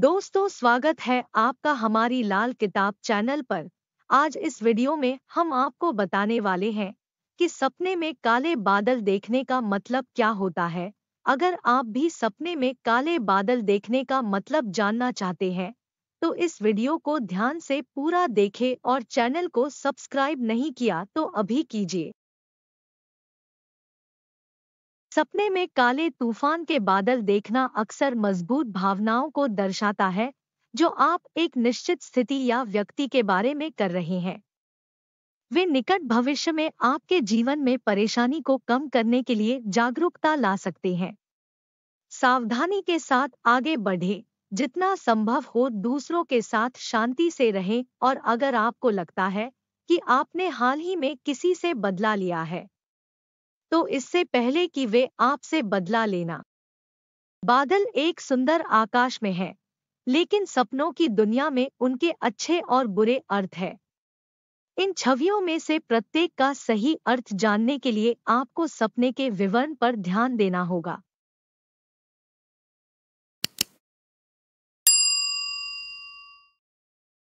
दोस्तों स्वागत है आपका हमारी लाल किताब चैनल पर आज इस वीडियो में हम आपको बताने वाले हैं कि सपने में काले बादल देखने का मतलब क्या होता है अगर आप भी सपने में काले बादल देखने का मतलब जानना चाहते हैं तो इस वीडियो को ध्यान से पूरा देखें और चैनल को सब्सक्राइब नहीं किया तो अभी कीजिए सपने में काले तूफान के बादल देखना अक्सर मजबूत भावनाओं को दर्शाता है जो आप एक निश्चित स्थिति या व्यक्ति के बारे में कर रहे हैं वे निकट भविष्य में आपके जीवन में परेशानी को कम करने के लिए जागरूकता ला सकते हैं सावधानी के साथ आगे बढ़े जितना संभव हो दूसरों के साथ शांति से रहें और अगर आपको लगता है कि आपने हाल ही में किसी से बदला लिया है तो इससे पहले कि वे आपसे बदला लेना बादल एक सुंदर आकाश में है लेकिन सपनों की दुनिया में उनके अच्छे और बुरे अर्थ है इन छवियों में से प्रत्येक का सही अर्थ जानने के लिए आपको सपने के विवरण पर ध्यान देना होगा